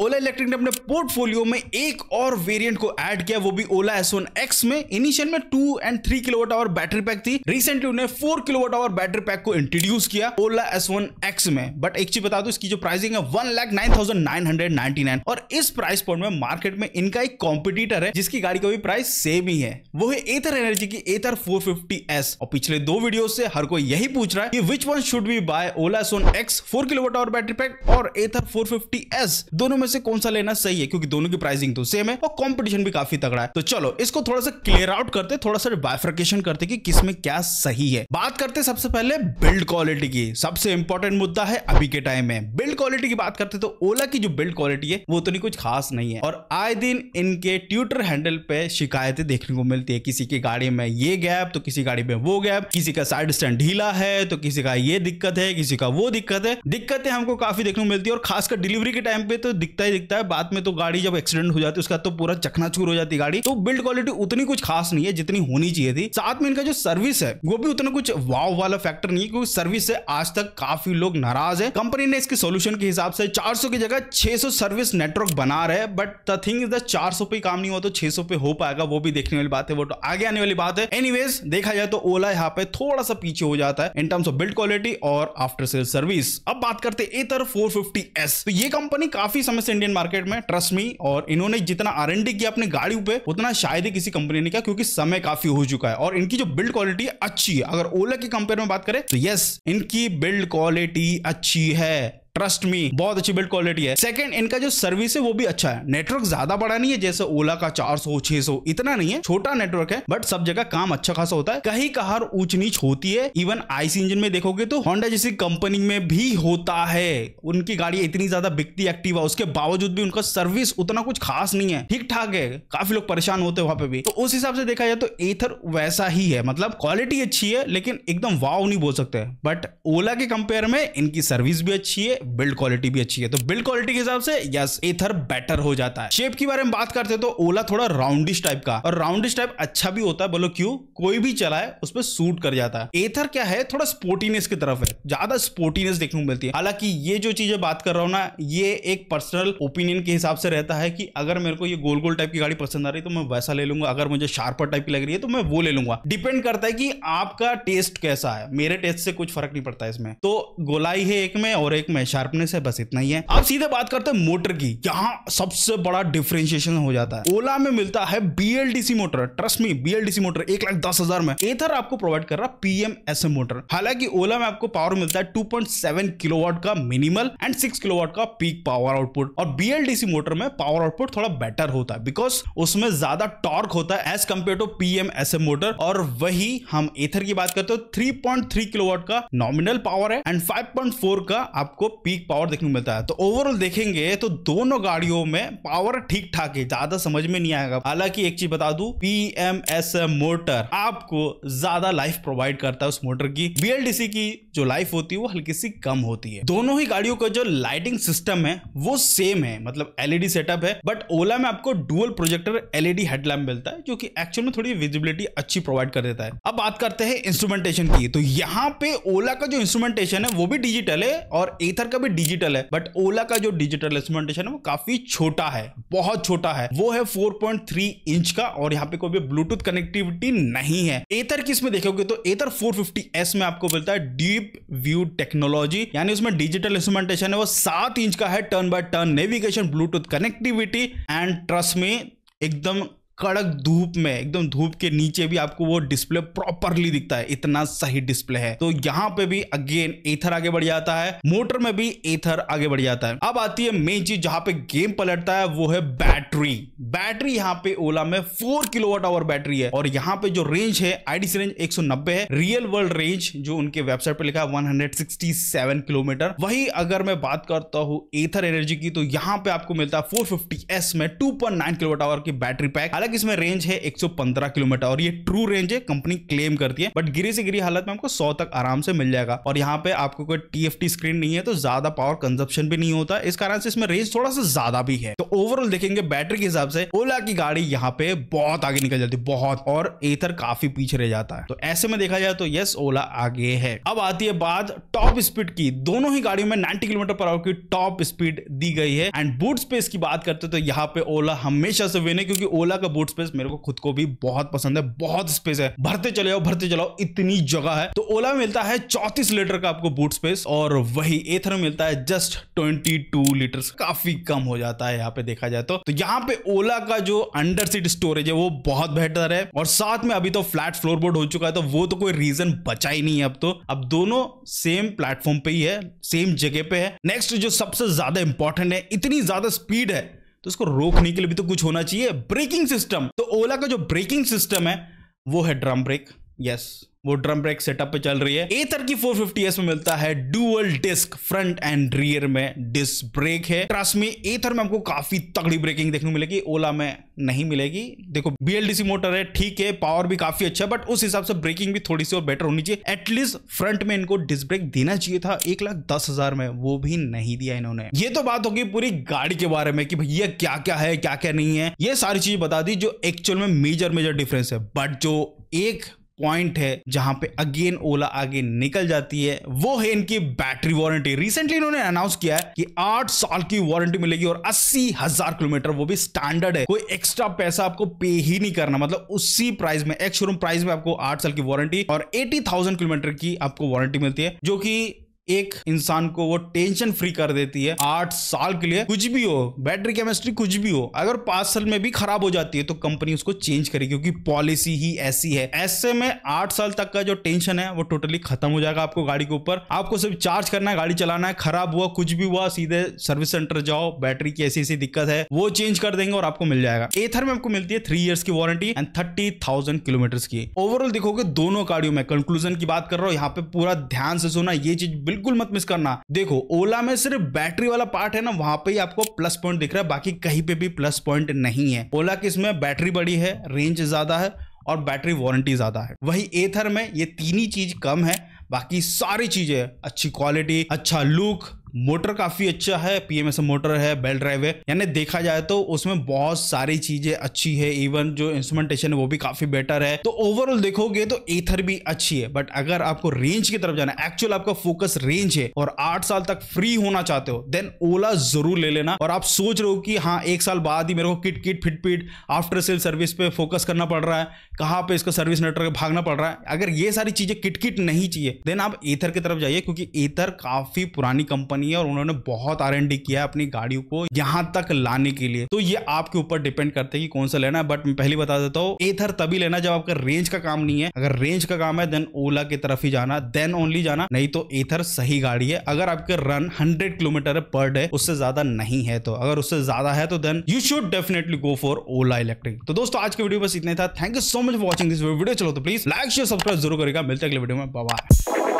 ओला electric ने अपने portfolio में एक और वेरिएंट को ऐड किया वो भी ओला एस एक्स में इनिशियल में two and three kilowatt hour battery pack थी रिसेंटली उन्हें four kilowatt hour battery pack को इंट्रोड्यूस किया ओला एस एक्स में बट एक चीज बता दो इसकी जो प्राइसिंग है one lakh nine thousand nine hundred ninety nine और इस प्राइस पॉइंट में मार्केट में इनका एक कॉम्पिटिटर है जिसकी गाड़ी का भी प्राइस सेम ही है वो है एथर एनर्जी की एथर फोर और पिछले दो वीडियो से हर कोई यही पूछ रहा है कि which one should be buy Ola S one X four kilowatt hour battery pack और एथर फोर दोनों में से कौन सा लेना सही है क्योंकि दोनों की प्राइसिंग तो सेम है और कॉम्पिटिशन भी काफी तगड़ा है तो चलो इसको थोड़ा सा क्लियर आउट करते थोड़ा सा बाइफ्रकेशन करते कि किस में क्या सही है बात करते सबसे पहले बिल्ड क्वालिटी की सबसे इंपॉर्टेंट मुद्दा है अभी के टाइम में बिल्ड क्वालिटी की बात करते तो ओला की जो बिल्ड क्वालिटी है वो तो एक्चुअली कुछ खास नहीं है और आए दिन इनके ट्विटर हैंडल पे शिकायतें देखने को मिलती है किसी की गाड़ी में ये गैप तो किसी गाड़ी में वो गैप किसी का साइड स्टैंड ढीला है तो किसी का ये दिक्कत है किसी का वो दिक्कत है दिक्कतें हमको काफी देखने को मिलती है और खासकर डिलीवरी के टाइम पे तो दिखता ही दिखता है बाद में तो गाड़ी जब एक्सीडेंट हो जाती है उसका तो पूरा चखना हो जाती है गाड़ी तो बिल्ड क्वालिटी उतनी कुछ खास नहीं है जितनी होनी चाहिए थी साथ में इनका जो सर्विस है वो भी उतना कुछ वाव वाला फैक्टर नहीं है क्योंकि सर्विस से आज तक काफी लोग नाराज है कंपनी ने इसके सोल्यूशन के हिसाब से चार की जगह छह सर्विस नेटवर्क तरफ बना रहे but the thing is the चार सौ पे काम नहीं हुआ तो छह सौ पे हो पाएगा वो भी देखने वाली बात है वो तो आगे आने वाली बात है एनीवेज देखा जाए तो ओला यहाँ पे थोड़ा सा पीछे हो जाता है in terms of build quality और आफ्टर सेल सर्विस अब बात करते हैं एतर 450s तो ये कंपनी काफी समय से इंडियन मार्केट में ट्रस्ट मी और इन्होंने जितना आर किया अपने गाड़ियों पे उतना शायद ही किसी कंपनी ने किया क्योंकि समय काफी हो चुका है और इनकी जो बिल्ड क्वालिटी अच्छी है अगर ओला के कंपेयर में बात करें तो यस इनकी बिल्ड क्वालिटी अच्छी है ट्रस्ट मी बहुत अच्छी बिल्ड क्वालिटी है सेकंड इनका जो सर्विस है वो भी अच्छा है नेटवर्क ज्यादा बड़ा नहीं है जैसे ओला का चार सौ छह सौ इतना नहीं है छोटा नेटवर्क है बट सब जगह काम अच्छा खासा होता है कहीं कहार ऊंच नीच होती है इवन आईसी इंजन में देखोगे तो होंडा जैसी कंपनी में भी होता है उनकी गाड़ी इतनी ज्यादा बिकती एक्टिव है उसके बावजूद भी उनका सर्विस उतना कुछ खास नहीं है ठीक ठाक है काफी लोग परेशान होते हैं वहां पे भी तो उस हिसाब से देखा जाए तो एथर वैसा ही है मतलब क्वालिटी अच्छी है लेकिन एकदम वाव नहीं बोल सकते बट ओला के कंपेयर में इनकी सर्विस भी अच्छी है बिल्ड क्वालिटी भी अच्छी है तो बिल्ड क्वालिटी के हिसाब से यस एथर बेटर हो जाता है शेप के बारे में बात करते हैं तो ओला थोड़ा राउंडिश टाइप का और राउंडिश टाइप अच्छा भी होता है बोलो क्यों कोई भी चलाए उस पर सूट कर जाता है एथर क्या है थोड़ा स्पोर्टीनेस की तरफ है ज्यादा स्पोर्टीनेस देखने को मिलती है हालांकि ये जो चीजें बात कर रहा हूं ना ये एक पर्सनल ओपिनियन के हिसाब से रहता है कि अगर मेरे को ये गोल गोल टाइप की गाड़ी पसंद आ रही है तो मैं वैसा ले लूंगा अगर मुझे शार्पर टाइप की लग रही है तो मैं वो ले लूंगा डिपेंड करता है कि आपका टेस्ट कैसा है मेरे टेस्ट से कुछ फर्क नहीं पड़ता इसमें तो गोलाई है एक में और एक में शार्पनेस है बस इतना ही है अब सीधे बात करते हैं मोटर की यहाँ सबसे बड़ा डिफ्रेंशिएशन हो जाता है ओला में मिलता है BLDC motor trust me BLDC motor एक लाख दस हजार में एथर आपको प्रोवाइड कर रहा है पीएम एसएम मोटर हालांकि ओला में आपको पावर मिलता है 2.7 किलोवाट का मिनिमल एंड 6 किलोवाट का पीक पावर आउटपुट और बीएलडीसी मोटर में पावर आउटपुट थोड़ा बेटर होता है बिकॉज उसमें ज्यादा टॉर्क होता है as compare to PM SM motor और वही हम एथर की बात करते हो थ्री 3.3 किलोवाट का नॉमिनल पावर है एंड 5.4 का आपको पीक पावर देखने को मिलता है तो ओवरऑल देखेंगे तो दोनों गाड़ियों में पावर ठीक ठाक है ज्यादा समझ में नहीं आएगा हालांकि एक चीज बता दू पी मोटर आपको ज्यादा लाइफ प्रोवाइड करता है उस मोटर की बी की जो लाइफ होती है वो हल्की सी कम होती है दोनों ही गाड़ियों का जो लाइटिंग सिस्टम है वो सेम है मतलब एलईडी सेटअप e है बट ओला में आपको डुअल प्रोजेक्टर एलईडी हेडलैम्प मिलता है जो कि एक्चुअल में थोड़ी विजिबिलिटी अच्छी प्रोवाइड कर देता है अब बात करते हैं इंस्ट्रूमेंटेशन की तो यहाँ पे ओला का जो इंस्ट्रूमेंटेशन है वो भी डिजिटल है और एथर ओला का भी डिजिटल है बट ओला का जो डिजिटल इंस्ट्रूमेंटेशन है वो काफी छोटा है बहुत छोटा है वो है 4.3 इंच का और यहाँ पे कोई भी ब्लूटूथ कनेक्टिविटी नहीं है एथर किस में देखोगे तो एथर 450s में आपको मिलता है डीप व्यू टेक्नोलॉजी यानी उसमें डिजिटल इंस्ट्रूमेंटेशन है वो सात इंच का है turn by turn navigation Bluetooth connectivity and trust me एकदम कड़क धूप में एकदम धूप के नीचे भी आपको वो डिस्प्ले प्रॉपरली दिखता है इतना सही डिस्प्ले है तो यहाँ पे भी अगेन एथर आगे बढ़ जाता है मोटर में भी एथर आगे बढ़ जाता है अब आती है मेन चीज जहां पे गेम पलटता है वो है बैटरी बैटरी यहाँ पे ओला में फोर किलोवाट आवर बैटरी है और यहाँ पे जो रेंज है आईडीसी रेंज एक है रियल वर्ल्ड रेंज जो उनके वेबसाइट पर लिखा है वन किलोमीटर वही अगर मैं बात करता हूँ एथर एनर्जी की तो यहाँ पे आपको मिलता है फोर में टू पॉइंट किलोवाट आवर की बैटरी पैक हालांकि इसमें रेंज है 115 किलोमीटर और ये ट्रू रेंज है कंपनी क्लेम करती है बट गिरी से गिरी हालत में आपको सौ तक आराम से मिल जाएगा और यहाँ पे आपको कोई टीएफटी स्क्रीन नहीं है तो ज्यादा पावर कंजप्शन भी नहीं होता इस कारण से इसमें रेंज थोड़ा सा ज्यादा भी है तो ओवरऑल देखेंगे बैटरी के हिसाब से ओला की गाड़ी यहाँ पे बहुत आगे निकल जाती है बहुत और एथर काफी पीछे रह जाता है तो ऐसे में देखा जाए तो यस ओला आगे है अब आती है बात टॉप स्पीड की दोनों ही गाड़ियों में नाइनटी किलोमीटर पर आवर की टॉप स्पीड दी गई है एंड बूट स्पेस की बात करते तो यहाँ पे ओला हमेशा से विन है क्योंकि ओला का बूट स्पेस मेरे को खुद को भी बहुत पसंद है बहुत स्पेस है भरते चले जाओ भरते चलाओ इतनी जगह है तो ओला में मिलता है चौतीस लीटर का आपको बूट स्पेस और वही एथर में मिलता है जस्ट ट्वेंटी टू लीटर काफी कम हो जाता है यहाँ पे देखा जाए तो, तो यहाँ पे ओला का जो अंडर सीट स्टोरेज है वो बहुत बेहतर है और साथ में अभी तो फ्लैट फ्लोर बोर्ड हो चुका है तो वो तो कोई रीजन बचा ही नहीं है अब तो अब दोनों सेम प्लेटफॉर्म पे ही है सेम जगह पे है नेक्स्ट जो सबसे ज्यादा इंपॉर्टेंट है इतनी ज्यादा स्पीड है तो इसको रोकने के लिए भी तो कुछ होना चाहिए ब्रेकिंग सिस्टम तो ओला का जो ब्रेकिंग सिस्टम है वो है ड्रम ब्रेक यस वो ड्रम ब्रेक सेटअप पे चल रही है एथर की 450s में मिलता है dual disc front and rear में डिस्क ब्रेक है ट्रस्ट में एथर में आपको काफी तगड़ी ब्रेकिंग देखने को मिलेगी ओला में नहीं मिलेगी देखो बीएलडीसी मोटर है ठीक है पावर भी काफी अच्छा है बट उस हिसाब से ब्रेकिंग भी थोड़ी सी और बेटर होनी चाहिए एटलीस्ट फ्रंट में इनको डिस्क ब्रेक देना चाहिए था एक लाख दस हजार में वो भी नहीं दिया इन्होंने ये तो बात होगी पूरी गाड़ी के बारे में कि भैया क्या क्या है क्या क्या नहीं है ये सारी चीज बता दी जो एक्चुअल में मेजर मेजर डिफरेंस है बट जो एक पॉइंट है जहां पे अगेन ओला आगे निकल जाती है वो है इनकी बैटरी वारंटी रिसेंटली इन्होंने अनाउंस किया है कि आठ साल की वारंटी मिलेगी और अस्सी हजार किलोमीटर वो भी स्टैंडर्ड है कोई एक्स्ट्रा पैसा आपको पे ही नहीं करना मतलब उसी प्राइस में एक्स शोरूम प्राइस में आपको आठ साल की वारंटी और एटी थाउजेंड किलोमीटर की आपको वारंटी मिलती है जो कि एक इंसान को वो टेंशन फ्री कर देती है आठ साल के लिए कुछ भी हो बैटरी केमिस्ट्री कुछ भी हो अगर पांच साल में भी खराब हो जाती है तो कंपनी उसको चेंज करेगी क्योंकि पॉलिसी ही ऐसी है ऐसे में आठ साल तक का जो टेंशन है वो टोटली खत्म हो जाएगा आपको गाड़ी के ऊपर आपको सिर्फ चार्ज करना है गाड़ी चलाना है खराब हुआ कुछ भी हुआ सीधे सर्विस सेंटर जाओ बैटरी की ऐसी ऐसी दिक्कत है वो चेंज कर देंगे और आपको मिल जाएगा एथर में आपको मिलती है थ्री ईयर्स की warranty and thirty thousand kilometre की ओवरऑल देखोगे दोनों गाड़ियों में कंक्लूजन की बात कर रहा हूँ यहाँ पे पूरा ध्यान से सुना ये चीज बिल्कुल बिल्कुल मत मिस करना देखो ओला में सिर्फ बैटरी वाला पार्ट है ना वहां पे ही आपको प्लस पॉइंट दिख रहा है बाकी कहीं पे भी प्लस पॉइंट नहीं है ओला की इसमें बैटरी बड़ी है रेंज ज्यादा है और बैटरी वारंटी ज्यादा है वही एथर में ये तीन ही चीज कम है बाकी सारी चीजें अच्छी क्वालिटी अच्छा लुक मोटर काफी अच्छा है पीएमएसएम मोटर है बेल ड्राइव है यानी देखा जाए तो उसमें बहुत सारी चीजें अच्छी है इवन जो इंस्ट्रूमेंटेशन है वो भी काफी बेटर है तो ओवरऑल देखोगे तो एथर भी अच्छी है बट अगर आपको रेंज की तरफ जाना है एक्चुअल आपका फोकस रेंज है और आठ साल तक फ्री होना चाहते हो देन ओला जरूर ले लेना और आप सोच रहे हो कि हाँ एक साल बाद ही मेरे को kit kit fit pit after sale service पे फोकस करना पड़ रहा है कहाँ पे इसका सर्विस नेटवर्क भागना पड़ रहा है अगर ये सारी चीजें किट किट नहीं चाहिए देन आप एथर की तरफ जाइए क्योंकि एथर काफी पुरानी कंपनी कंपनी है और उन्होंने बहुत आर किया है अपनी गाड़ियों को यहाँ तक लाने के लिए तो ये आपके ऊपर डिपेंड करते हैं कि कौन सा लेना है बट मैं पहले बता देता हूँ एथर तभी लेना जब आपका रेंज का काम नहीं है अगर रेंज का काम है देन ओला की तरफ ही जाना देन ओनली जाना नहीं तो एथर सही गाड़ी है अगर आपके run hundred kilometre per day उससे ज्यादा नहीं है तो अगर उससे ज्यादा है तो then you should definitely go for Ola electric तो दोस्तों आज के वीडियो बस इतने था thank you so much for watching this video चलो तो प्लीज लाइक शेयर सब्सक्राइब जरूर करेगा मिलते अगले वीडियो में बाबा